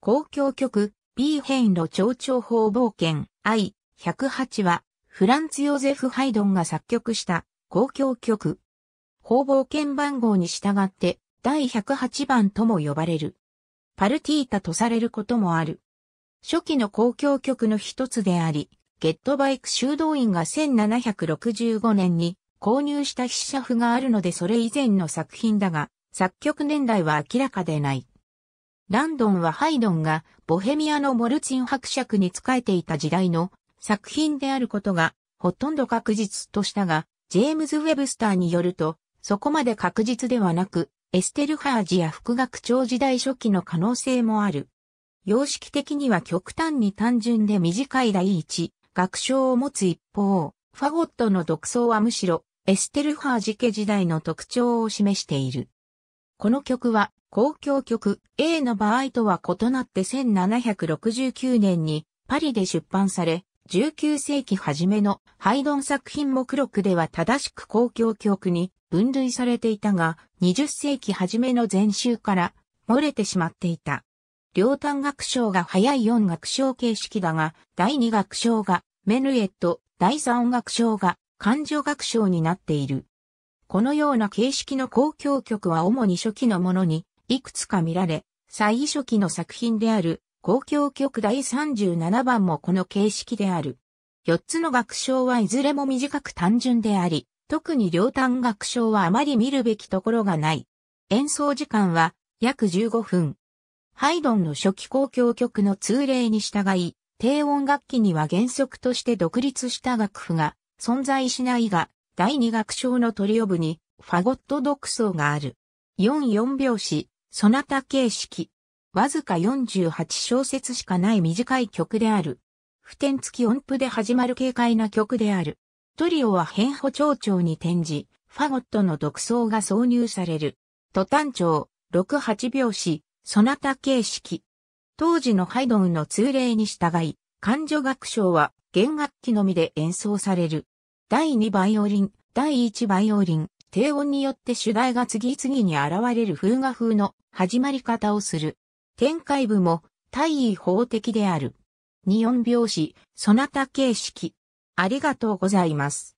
公共局 B 変路町長報冒険 I108 はフランツ・ヨゼフ・ハイドンが作曲した公共曲。報冒険番号に従って第108番とも呼ばれる。パルティータとされることもある。初期の公共曲の一つであり、ゲットバイク修道院が1765年に購入した筆者譜があるのでそれ以前の作品だが、作曲年代は明らかでない。ランドンはハイドンがボヘミアのモルチン伯爵に仕えていた時代の作品であることがほとんど確実としたが、ジェームズ・ウェブスターによると、そこまで確実ではなく、エステルハージや副学長時代初期の可能性もある。様式的には極端に単純で短い第一、学章を持つ一方、ファゴットの独創はむしろ、エステルハージ家時代の特徴を示している。この曲は公共曲 A の場合とは異なって1769年にパリで出版され、19世紀初めのハイドン作品目録では正しく公共曲に分類されていたが、20世紀初めの前週から漏れてしまっていた。両端楽章が早い4楽章形式だが、第2楽章がメヌエット、第3楽章が感情楽章になっている。このような形式の公共曲は主に初期のものにいくつか見られ、最初期の作品である公共曲第37番もこの形式である。4つの楽章はいずれも短く単純であり、特に両端楽章はあまり見るべきところがない。演奏時間は約15分。ハイドンの初期公共曲の通例に従い、低音楽器には原則として独立した楽譜が存在しないが、第二楽章のトリオ部に、ファゴット独奏がある。44拍子、ソナタ形式。わずか48小節しかない短い曲である。普天付き音符で始まる軽快な曲である。トリオは変歩調調に転じ、ファゴットの独奏が挿入される。トン調、68拍子、ソナタ形式。当時のハイドンの通例に従い、感情楽章は弦楽器のみで演奏される。第2バイオリン、第1バイオリン、低音によって主題が次々に現れる風画風の始まり方をする。展開部も大意法的である。二音拍子、そなた形式。ありがとうございます。